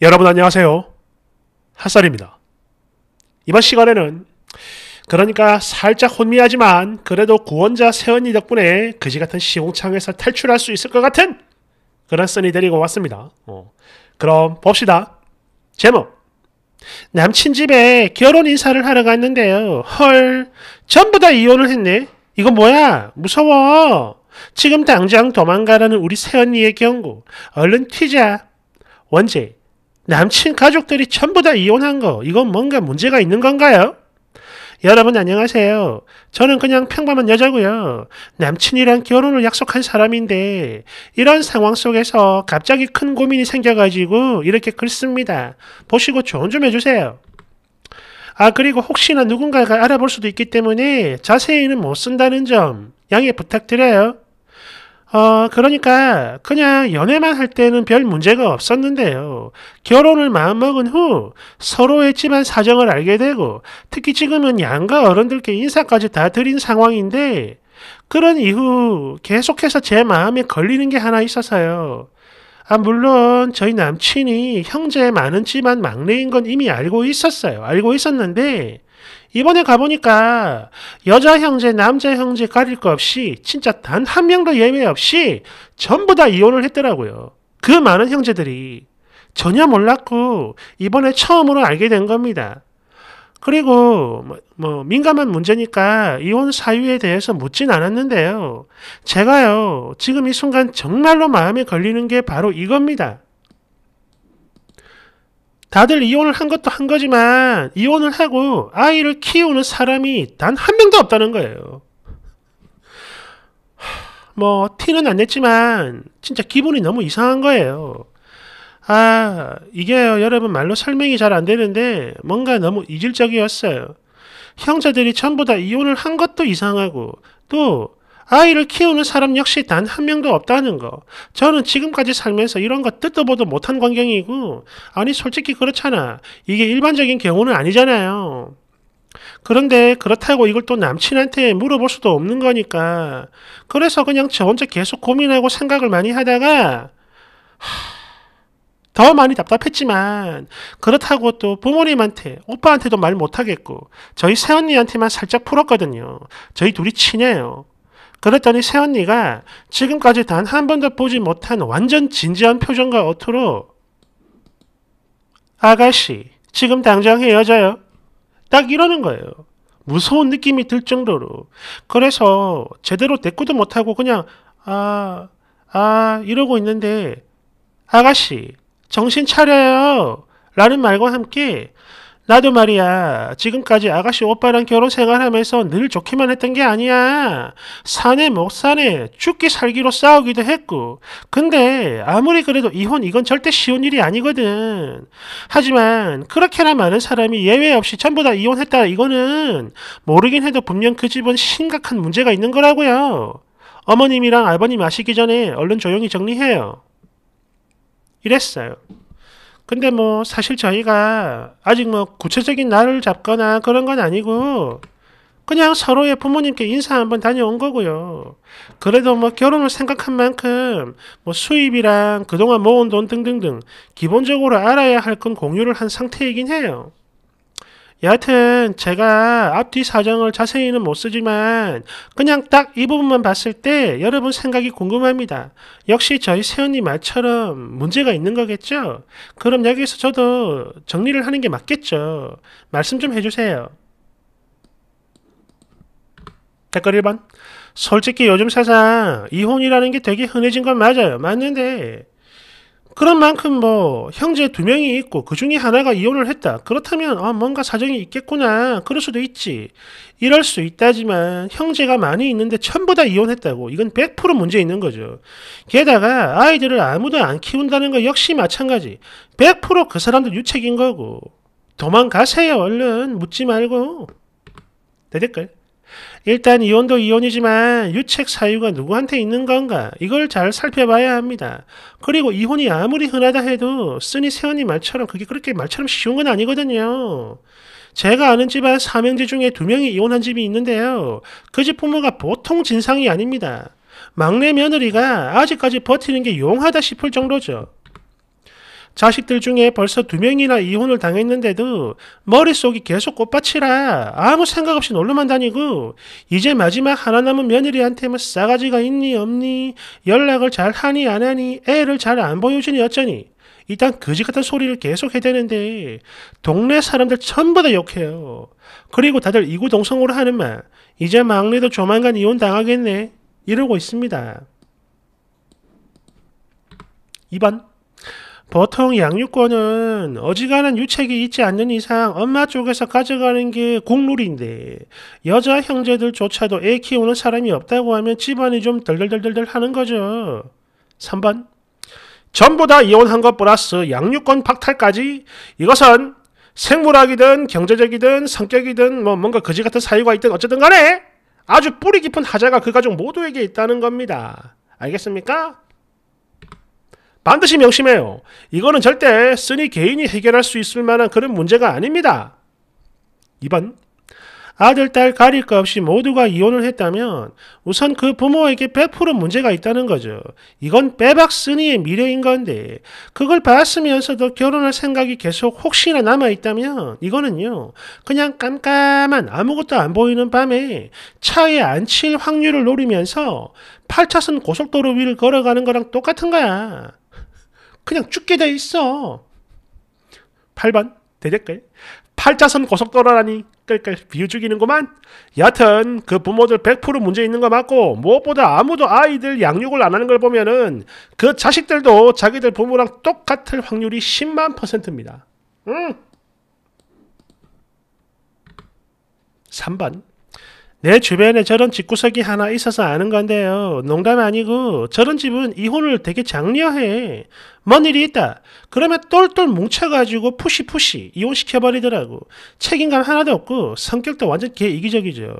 여러분 안녕하세요. 핫살입니다. 이번 시간에는 그러니까 살짝 혼미하지만 그래도 구원자 세언니 덕분에 그지같은 시공창에서 탈출할 수 있을 것 같은 그런 써니 데리고 왔습니다. 어. 그럼 봅시다. 제목 남친 집에 결혼 인사를 하러 갔는데요. 헐, 전부 다 이혼을 했네. 이거 뭐야? 무서워. 지금 당장 도망가라는 우리 새언니의 경고. 얼른 튀자. 원제, 남친 가족들이 전부 다 이혼한 거, 이건 뭔가 문제가 있는 건가요? 여러분 안녕하세요. 저는 그냥 평범한 여자고요. 남친이랑 결혼을 약속한 사람인데 이런 상황 속에서 갑자기 큰 고민이 생겨가지고 이렇게 글 씁니다. 보시고 조언 좀 해주세요. 아 그리고 혹시나 누군가가 알아볼 수도 있기 때문에 자세히는 못 쓴다는 점 양해 부탁드려요. 어, 그러니까 그냥 연애만 할 때는 별 문제가 없었는데요. 결혼을 마음먹은 후 서로의 집안 사정을 알게 되고 특히 지금은 양가 어른들께 인사까지 다 드린 상황인데 그런 이후 계속해서 제 마음에 걸리는 게 하나 있어서요. 아, 물론 저희 남친이 형제 많은 집안 막내인 건 이미 알고 있었어요. 알고 있었는데 이번에 가보니까 여자 형제, 남자 형제 가릴 거 없이 진짜 단 한 명도 예외 없이 전부 다 이혼을 했더라고요. 그 많은 형제들이 전혀 몰랐고 이번에 처음으로 알게 된 겁니다. 그리고 뭐, 뭐, 민감한 문제니까 이혼 사유에 대해서 묻진 않았는데요. 제가요 지금 이 순간 정말로 마음에 걸리는 게 바로 이겁니다. 다들 이혼을 한 것도 한 거지만 이혼을 하고 아이를 키우는 사람이 단 한 명도 없다는 거예요. 뭐 티는 안 냈지만 진짜 기분이 너무 이상한 거예요. 아 이게요 여러분 말로 설명이 잘 안 되는데 뭔가 너무 이질적이었어요. 형제들이 전부 다 이혼을 한 것도 이상하고 또 아이를 키우는 사람 역시 단 한 명도 없다는 거. 저는 지금까지 살면서 이런 거뜯어 보도 못한 광경이고, 아니, 솔직히 그렇잖아. 이게 일반적인 경우는 아니잖아요. 그런데 그렇다고 이걸 또 남친한테 물어볼 수도 없는 거니까. 그래서 그냥 저 혼자 계속 고민하고 생각을 많이 하다가, 더 많이 답답했지만 그렇다고 또 부모님한테 오빠한테도 말 못하겠고 저희 새언니한테만 살짝 풀었거든요. 저희 둘이 친해요. 그랬더니 새언니가 지금까지 단 한 번도 보지 못한 완전 진지한 표정과 어투로 아가씨, 지금 당장 헤어져요. 딱 이러는 거예요. 무서운 느낌이 들 정도로. 그래서 제대로 대꾸도 못하고 그냥 아, 아 이러고 있는데 아가씨, 정신 차려요. 라는 말과 함께 나도 말이야. 지금까지 아가씨 오빠랑 결혼 생활하면서 늘 좋기만 했던 게 아니야. 사내 목 사내 죽기 살기로 싸우기도 했고. 근데 아무리 그래도 이혼 이건 절대 쉬운 일이 아니거든. 하지만 그렇게나 많은 사람이 예외 없이 전부 다 이혼했다 이거는 모르긴 해도 분명 그 집은 심각한 문제가 있는 거라고요. 어머님이랑 아버님 아시기 전에 얼른 조용히 정리해요. 이랬어요. 근데 뭐 사실 저희가 아직 뭐 구체적인 날을 잡거나 그런 건 아니고 그냥 서로의 부모님께 인사 한번 다녀온 거고요. 그래도 뭐 결혼을 생각한 만큼 뭐 수입이랑 그동안 모은 돈 등등등 기본적으로 알아야 할 건 공유를 한 상태이긴 해요. 여하튼 제가 앞뒤 사정을 자세히는 못 쓰지만 그냥 딱 이 부분만 봤을 때 여러분 생각이 궁금합니다. 역시 저희 세연이 말처럼 문제가 있는 거겠죠? 그럼 여기서 저도 정리를 하는 게 맞겠죠? 말씀 좀 해주세요. 댓글 1번 솔직히 요즘 세상 이혼이라는 게 되게 흔해진 건 맞아요. 맞는데 그런 만큼 뭐 형제 두 명이 있고 그 중에 하나가 이혼을 했다. 그렇다면 어, 뭔가 사정이 있겠구나. 그럴 수도 있지. 이럴 수 있다지만 형제가 많이 있는데 전부 다 이혼했다고 이건 100% 문제 있는 거죠. 게다가 아이들을 아무도 안 키운다는 거 역시 마찬가지. 100%그 사람들 유책인 거고 도망가세요 얼른 묻지 말고 대댓글 일단 이혼도 이혼이지만 유책 사유가 누구한테 있는 건가 이걸 잘 살펴봐야 합니다. 그리고 이혼이 아무리 흔하다 해도 쓰니 세원이 말처럼 그게 그렇게 말처럼 쉬운 건 아니거든요. 제가 아는 집안 삼형제 중에 2 명이 이혼한 집이 있는데요. 그 집 부모가 보통 진상이 아닙니다. 막내 며느리가 아직까지 버티는 게 용하다 싶을 정도죠. 자식들 중에 벌써 두 명이나 이혼을 당했는데도 머릿속이 계속 꽃밭이라 아무 생각 없이 놀러만 다니고 이제 마지막 하나 남은 며느리한테 뭐 싸가지가 있니 없니 연락을 잘 하니 안 하니 애를 잘 안 보여주니 어쩌니 일단 거지 같은 소리를 계속 해대는데 동네 사람들 전부 다 욕해요. 그리고 다들 이구동성으로 하는 말 이제 막내도 조만간 이혼 당하겠네 이러고 있습니다. 2번 보통 양육권은 어지간한 유책이 있지 않는 이상 엄마 쪽에서 가져가는 게 공룰인데 여자 형제들조차도 애 키우는 사람이 없다고 하면 집안이 좀 덜덜덜덜 하는 거죠. 3번 전부 다 이혼한 것 플러스 양육권 박탈까지 이것은 생물학이든 경제적이든 성격이든 뭐 뭔가 거지 같은 사유가 있든 어쨌든 간에 아주 뿌리 깊은 하자가 그 가족 모두에게 있다는 겁니다. 알겠습니까? 반드시 명심해요. 이거는 절대 쓰니 개인이 해결할 수 있을 만한 그런 문제가 아닙니다. 2번 아들, 딸 가릴 것 없이 모두가 이혼을 했다면 우선 그 부모에게 100% 문제가 있다는 거죠. 이건 빼박 쓰니의 미래인 건데 그걸 봤으면서도 결혼할 생각이 계속 혹시나 남아있다면 이거는요. 그냥 깜깜한 아무것도 안 보이는 밤에 차에 앉힐 확률을 노리면서 8차선 고속도로 위를 걸어가는 거랑 똑같은 거야. 그냥 죽게 돼 있어. 8번 대댓글 팔자선 고속도로라니 끌끌 비유죽이는구만. 여하튼 그 부모들 100% 문제 있는 거 맞고 무엇보다 아무도 아이들 양육을 안 하는 걸 보면은 그 자식들도 자기들 부모랑 똑같을 확률이 10만 퍼센트입니다. 응. 3번 내 주변에 저런 집구석이 하나 있어서 아는 건데요. 농담 아니고 저런 집은 이혼을 되게 장려해. 뭔 일이 있다. 그러면 똘똘 뭉쳐가지고 푸시푸시 이혼시켜버리더라고. 책임감 하나도 없고 성격도 완전 개 이기적이죠.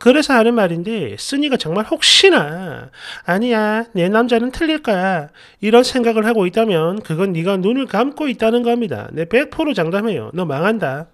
그래서 하는 말인데 쓰니가 정말 혹시나 아니야 내 남자는 틀릴 거야 이런 생각을 하고 있다면 그건 네가 눈을 감고 있다는 겁니다. 내 100% 장담해요. 너 망한다.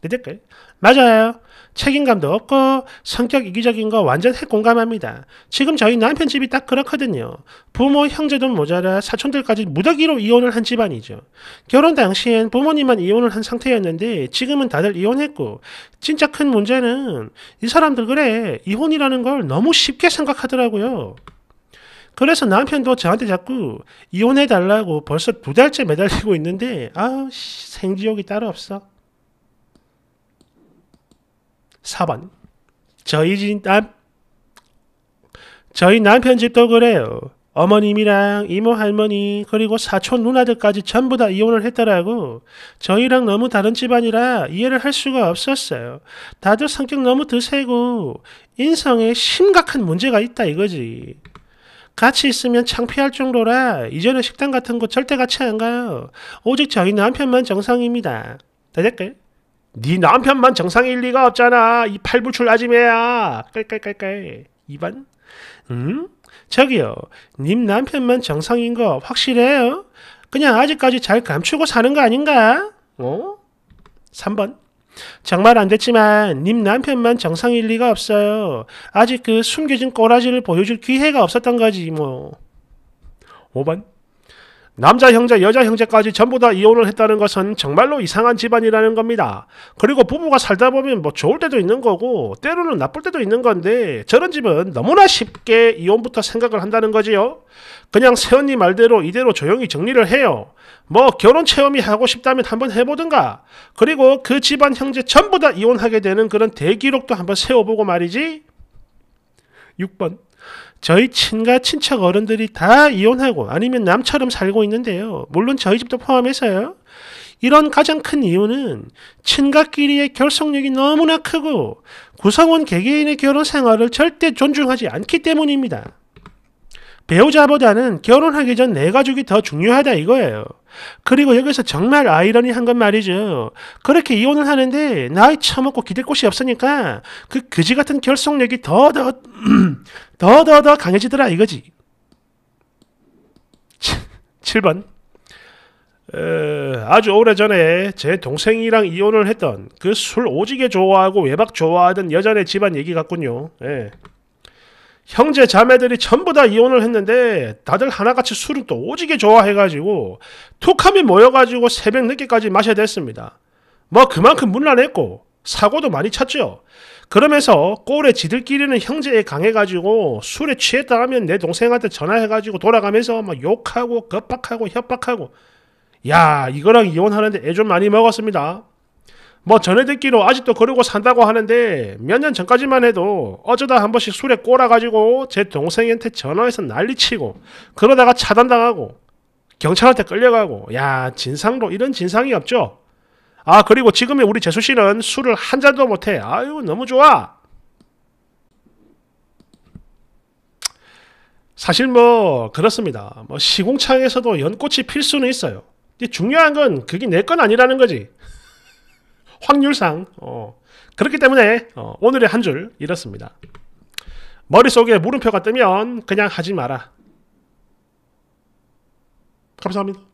내 댓글. 맞아요. 책임감도 없고 성격 이기적인 거 완전 핵 공감합니다. 지금 저희 남편 집이 딱 그렇거든요. 부모, 형제도 모자라 사촌들까지 무더기로 이혼을 한 집안이죠. 결혼 당시엔 부모님만 이혼을 한 상태였는데 지금은 다들 이혼했고 진짜 큰 문제는 이 사람들 그래 이혼이라는 걸 너무 쉽게 생각하더라고요. 그래서 남편도 저한테 자꾸 이혼해달라고 벌써 두 달째 매달리고 있는데 아우 생지옥이 따로 없어. 4번. 저희 남, 저희 남편 집도 그래요. 어머님이랑 이모 할머니 그리고 사촌 누나들까지 전부 다 이혼을 했더라고. 저희랑 너무 다른 집안이라 이해를 할 수가 없었어요. 다들 성격 너무 드세고 인성에 심각한 문제가 있다 이거지. 같이 있으면 창피할 정도라 이전에 식당 같은 곳 절대 같이 안 가요. 오직 저희 남편만 정상입니다. 다될까 네 남편만 정상일 리가 없잖아. 이 팔불출 아지매야. 깔깔깔깔. 이반? 음? 저기요. 님 남편만 정상인 거 확실해요? 그냥 아직까지 잘 감추고 사는 거 아닌가? 어? 3번. 정말 안 됐지만 님 남편만 정상일 리가 없어요. 아직 그 숨겨진 꼬라지를 보여줄 기회가 없었던 거지 뭐. 5번. 남자 형제, 여자 형제까지 전부 다 이혼을 했다는 것은 정말로 이상한 집안이라는 겁니다. 그리고 부부가 살다 보면 뭐 좋을 때도 있는 거고 때로는 나쁠 때도 있는 건데 저런 집은 너무나 쉽게 이혼부터 생각을 한다는 거지요. 그냥 세언니 말대로 이대로 조용히 정리를 해요. 뭐 결혼 체험이 하고 싶다면 한번 해보든가. 그리고 그 집안 형제 전부 다 이혼하게 되는 그런 대기록도 한번 세워보고 말이지. 6번 저희 친가 친척 어른들이 다 이혼하고 아니면 남처럼 살고 있는데요. 물론 저희 집도 포함해서요. 이런 가장 큰 이유는 친가끼리의 결속력이 너무나 크고 구성원 개개인의 결혼 생활을 절대 존중하지 않기 때문입니다. 배우자보다는 결혼하기 전내 네 가족이 더 중요하다 이거예요. 그리고 여기서 정말 아이러니한 건 말이죠. 그렇게 이혼을 하는데 나이 처먹고 기댈 곳이 없으니까 그 그지 같은 결속력이 더더 더더 더 강해지더라 이거지. 7번 어, 아주 오래전에 제 동생이랑 이혼을 했던 그 술 오지게 좋아하고 외박 좋아하던 여자네 집안 얘기 같군요. 예. 형제 자매들이 전부 다 이혼을 했는데 다들 하나같이 술을 또 오지게 좋아해가지고 툭하면 모여가지고 새벽 늦게까지 마셔야 됐습니다. 뭐 그만큼 문란했고 사고도 많이 쳤죠. 그러면서 꼴에 지들끼리는 형제에 강해가지고 술에 취했다 라면내 동생한테 전화해가지고 돌아가면서 막 욕하고 겁박하고 협박하고 야 이거랑 이혼하는데 애 좀 많이 먹었습니다. 뭐 전에 듣기로 아직도 그러고 산다고 하는데 몇 년 전까지만 해도 어쩌다 한 번씩 술에 꼬라가지고 제 동생한테 전화해서 난리치고 그러다가 차단당하고 경찰한테 끌려가고 야 진상도 이런 진상이 없죠. 아 그리고 지금의 우리 재수 씨는 술을 한 잔도 못해. 아유 너무 좋아. 사실 뭐 그렇습니다. 뭐 시공창에서도 연꽃이 필수는 있어요. 중요한 건 그게 내 건 아니라는 거지. 확률상 어, 그렇기 때문에 어, 오늘의 한 줄 이렇습니다. 머릿속에 물음표가 뜨면 그냥 하지 마라. 감사합니다.